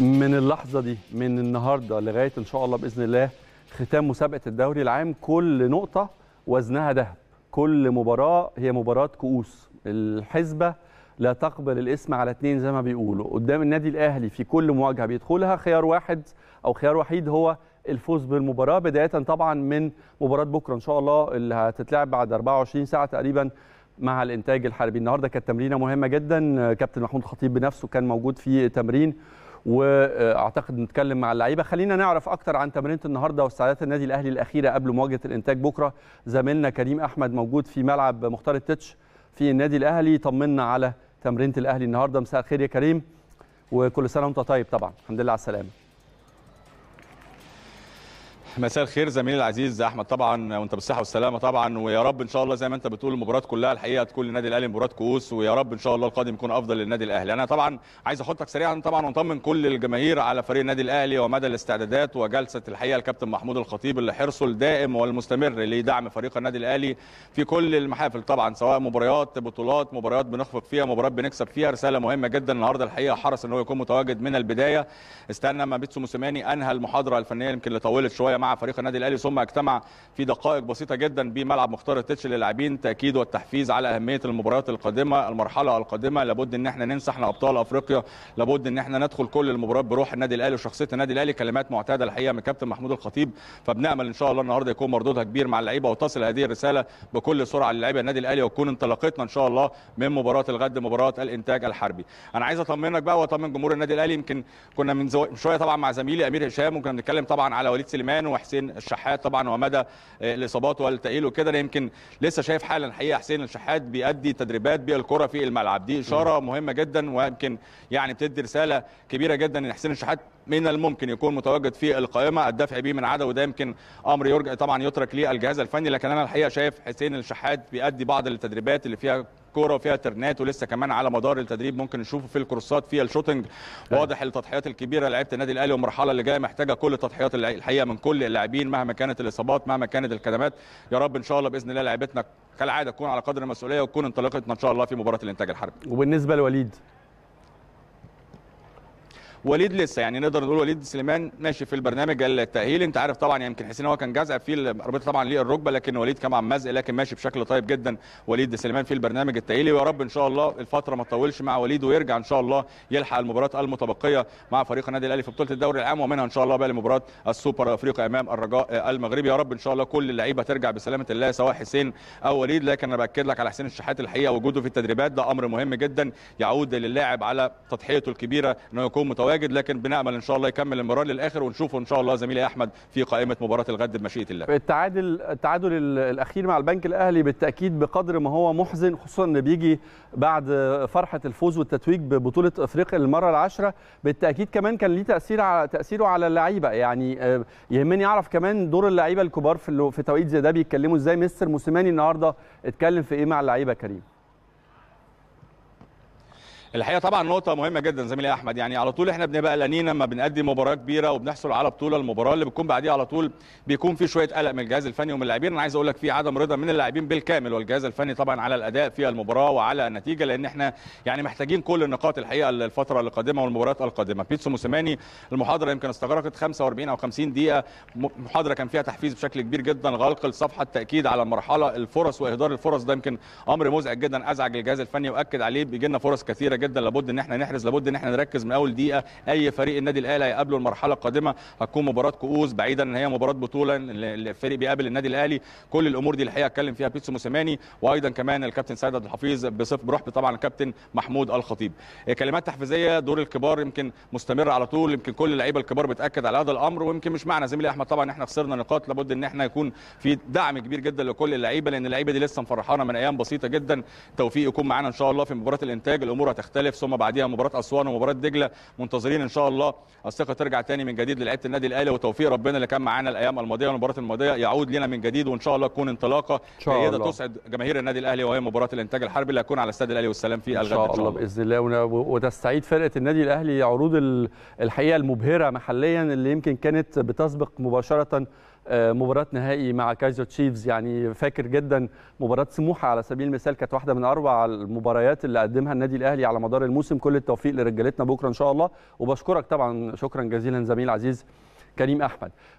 من اللحظه دي من النهارده لغايه ان شاء الله باذن الله ختام مسابقه الدوري العام كل نقطه وزنها ذهب كل مباراه هي مباراه كؤوس الحسبه لا تقبل الاسم على اثنين زي ما بيقولوا قدام النادي الاهلي في كل مواجهه بيدخلها خيار واحد او خيار وحيد هو الفوز بالمباراه بدايه طبعا من مباراه بكره ان شاء الله اللي هتتلعب بعد 24 ساعه تقريبا مع الانتاج الحربي النهارده كانت تمرينه مهمه جدا كابتن محمود خطيب بنفسه كان موجود في تمرين واعتقد نتكلم مع اللعيبه خلينا نعرف اكتر عن تمرينه النهارده واستعدادات النادي الاهلي الاخيره قبل مواجهه الانتاج بكره زميلنا كريم احمد موجود في ملعب مختار التتش في النادي الاهلي طمنا على تمرينه الاهلي النهارده مساء الخير يا كريم وكل سنه وانت طيب طبعا الحمد لله على السلامه مساء الخير زميلي العزيز احمد طبعا وانت بالصحه والسلامه طبعا ويا رب ان شاء الله زي ما انت بتقول المباريات كلها الحقيقه تكون للنادي الاهلي مباراه كؤوس ويا رب ان شاء الله القادم يكون افضل للنادي الاهلي انا طبعا عايز احطك سريعا طبعا واطمن كل الجماهير على فريق النادي الاهلي ومدى الاستعدادات وجلسه الحقيقه الكابتن محمود الخطيب اللي حرصه الدائم والمستمر لدعم فريق النادي الاهلي في كل المحافل طبعا سواء مباريات بطولات مباريات بنخفق فيها مباريات بنكسب فيها رساله مهمه جدا النهارده الحقيقه حرص ان هو يكون متواجد من البدايه استنى ما بيتسو موسيماني انهى المحاضره الفنيه يمكن اللي طولت شويه مع فريق النادي الاهلي ثم اجتمع في دقائق بسيطه جدا بملعب مختار التتش للاعبين تاكيد والتحفيز على اهميه المباريات القادمه المرحله القادمه لابد ان احنا ننسى احنا ابطال افريقيا لابد ان احنا ندخل كل المباريات بروح النادي الاهلي وشخصيه النادي الاهلي كلمات معتاده الحقيقه من كابتن محمود الخطيب فبنامل ان شاء الله النهارده يكون مردودها كبير مع اللعيبه وتصل هذه الرساله بكل سرعه للاعيبه النادي الاهلي وتكون انطلاقتنا ان شاء الله من مباراه الغد مباراه الانتاج الحربي انا عايز اطمنك بقى واطمن جمهور النادي الاهلي يمكن كنا من شويه طبعا مع زميلي امير هشام وكنا بنتكلم طبعا على وليد سليمان وحسين الشحات طبعا ومدى الاصابات والتاهيل وكده يمكن لسه شايف حالا حقيقه حسين الشحات بيأدي تدريبات بالكره في الملعب دي اشاره مهمه جدا ويمكن يعني بتدي رساله كبيره جدا ان حسين الشحات من الممكن يكون متواجد في القائمه الدفع به من عدا وده يمكن امر يرجع طبعا يترك للجهاز الفني لكن انا الحقيقه شايف حسين الشحات بيأدي بعض التدريبات اللي فيها كوره وفيها ترنات ولسه كمان على مدار التدريب ممكن نشوفه في الكورسات في الشوتنج أيوة. واضح التضحيات الكبيره لعيبه النادي الاهلي والمرحله اللي جايه محتاجه كل التضحيات الحقيقه من كل اللاعبين مهما كانت الاصابات مهما كانت الكدمات يا رب ان شاء الله باذن الله لعيبتنا كالعاده تكون على قدر المسؤوليه وتكون انطلاقتنا ان شاء الله في مباراه الانتاج الحربي وبالنسبه لوليد وليد لسه يعني نقدر نقول وليد سليمان ماشي في البرنامج التاهيلي انت عارف طبعا يعني يمكن حسين هو كان جزع في ربط طبعا ليه الركبه لكن وليد كان عم مزق لكن ماشي بشكل طيب جدا وليد سليمان في البرنامج التاهيلي ويا رب ان شاء الله الفتره ما تطولش مع وليد ويرجع ان شاء الله يلحق المباراه المتبقيه مع فريق النادي الاهلي في بطوله الدوري العام ومنها ان شاء الله بقى لمباراه السوبر افريقيا امام الرجاء المغربي يا رب ان شاء الله كل اللعيبه ترجع بسلامه الله سواء حسين او وليد لكن انا باكد لك على حسين الشحات الحقيقه وجوده في التدريبات ده امر مهم جدا يعود للاعب على تضحيته الكبيره انه يكون متواجد متواجد لكن بنامل ان شاء الله يكمل المباراه للاخر ونشوفه ان شاء الله زميلي احمد في قائمه مباراه الغد بمشيئه الله التعادل التعادل الاخير مع البنك الاهلي بالتاكيد بقدر ما هو محزن خصوصا ان بيجي بعد فرحه الفوز والتتويج ببطوله افريقيا للمره العاشره بالتاكيد كمان كان ليه تاثير على تاثيره على اللعيبه يعني آه، يهمني اعرف كمان دور اللعيبه الكبار في في توقيت زي ده بيتكلموا ازاي مستر موسيماني النهارده اتكلم في ايه مع اللعيبه كريم الحقيقه طبعا نقطه مهمه جدا زميلي احمد يعني على طول احنا بنبقى قلقانين لما بنقدم مباراه كبيره وبنحصل على بطوله المباراه اللي بتكون بعديها على طول بيكون في شويه قلق من الجهاز الفني ومن اللاعبين انا عايز اقول لك في عدم رضا من اللاعبين بالكامل والجهاز الفني طبعا على الاداء في المباراه وعلى النتيجه لان احنا يعني محتاجين كل النقاط الحقيقه للفتره القادمه والمباريات القادمه بيتسو موسيماني المحاضره يمكن استغرقت 45 او 50 دقيقه محاضره كان فيها تحفيز بشكل كبير جدا غلق الصفحه التاكيد على المرحله الفرص واهدار الفرص ده يمكن امر مزعج جدا ازعج الجهاز الفني واكد عليه بيجي لنا فرص كثيره جدا لابد ان احنا نحرز لابد ان احنا نركز من اول دقيقه اي فريق النادي الاهلي هيقابله المرحله القادمه هتكون مباراه كؤوس بعيدا ان هي مباراه بطوله الفريق بيقابل النادي الاهلي كل الامور دي الحقيقه اتكلم فيها بيتسو موسيماني وايضا كمان الكابتن سعيد عبد الحفيظ بصف بروح طبعا الكابتن محمود الخطيب كلمات تحفيزيه دور الكبار يمكن مستمر على طول يمكن كل اللعيبه الكبار بتاكد على هذا الامر ويمكن مش معنى زميلي احمد طبعا احنا خسرنا نقاط لابد ان احنا يكون في دعم كبير جدا لكل اللعيبه لان اللعيبه دي لسه مفرحانه من ايام بسيطه جدا توفيق يكون معانا ان شاء الله في مباراه الانتاج الامور هتختلف تختلف ثم بعديها مباراه اسوان ومباراه دجله منتظرين ان شاء الله الثقه ترجع تاني من جديد لعيبه النادي الاهلي وتوفيق ربنا اللي كان معانا الايام الماضيه والمباراه الماضيه يعود لنا من جديد وان شاء الله تكون انطلاقه جيده تسعد جماهير النادي الاهلي وهي مباراه الانتاج الحربي اللي هتكون على استاد الاهلي والسلام في الغد ان شاء الله باذن الله وتستعيد فرقه النادي الاهلي عروض الحقيقه المبهره محليا اللي يمكن كانت بتسبق مباشره آه، مباراه نهائي مع كايزر تشيفز يعني فاكر جدا مباراه سموحه على سبيل المثال كانت واحده من اروع المباريات اللي قدمها النادي الاهلي على مدار الموسم كل التوفيق لرجالتنا بكره ان شاء الله وبشكرك طبعا شكرا جزيلا زميل عزيز كريم احمد